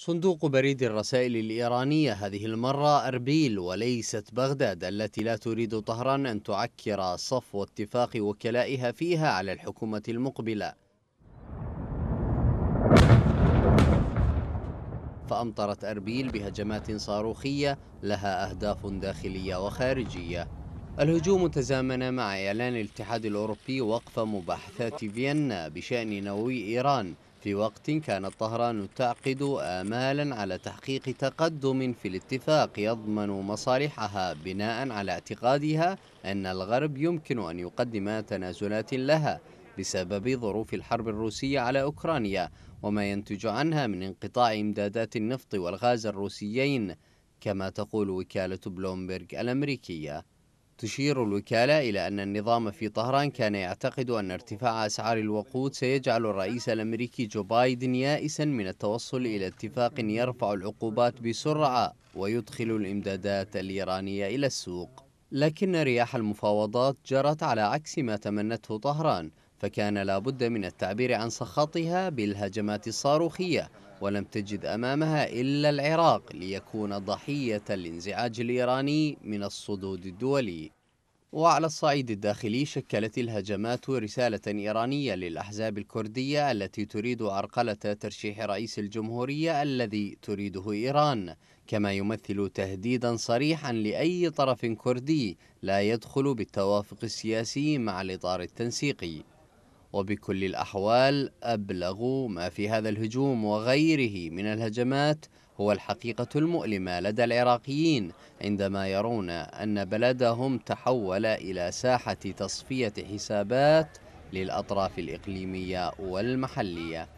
صندوق بريد الرسائل الإيرانية هذه المرة أربيل وليست بغداد التي لا تريد طهران أن تعكر صفو اتفاق وكلائها فيها على الحكومة المقبلة فأمطرت أربيل بهجمات صاروخية لها أهداف داخلية وخارجية الهجوم تزامن مع إعلان الاتحاد الأوروبي وقف مباحثات فيينا بشأن نووي إيران في وقت كانت طهران تعقد آمالا على تحقيق تقدم في الاتفاق يضمن مصالحها بناء على اعتقادها أن الغرب يمكن أن يقدم تنازلات لها بسبب ظروف الحرب الروسية على أوكرانيا وما ينتج عنها من انقطاع إمدادات النفط والغاز الروسيين كما تقول وكالة بلومبرغ الأمريكية تشير الوكالة إلى أن النظام في طهران كان يعتقد أن ارتفاع أسعار الوقود سيجعل الرئيس الأمريكي جو بايدن يائسا من التوصل إلى اتفاق يرفع العقوبات بسرعة ويدخل الإمدادات الإيرانية إلى السوق لكن رياح المفاوضات جرت على عكس ما تمنته طهران فكان لا بد من التعبير عن سخطها بالهجمات الصاروخية ولم تجد أمامها إلا العراق ليكون ضحية الانزعاج الإيراني من الصدود الدولي وعلى الصعيد الداخلي شكلت الهجمات رسالة إيرانية للأحزاب الكردية التي تريد عرقلة ترشيح رئيس الجمهورية الذي تريده إيران كما يمثل تهديدا صريحا لأي طرف كردي لا يدخل بالتوافق السياسي مع الإطار التنسيقي وبكل الأحوال أبلغ ما في هذا الهجوم وغيره من الهجمات هو الحقيقة المؤلمة لدى العراقيين عندما يرون أن بلدهم تحول إلى ساحة تصفية حسابات للأطراف الإقليمية والمحلية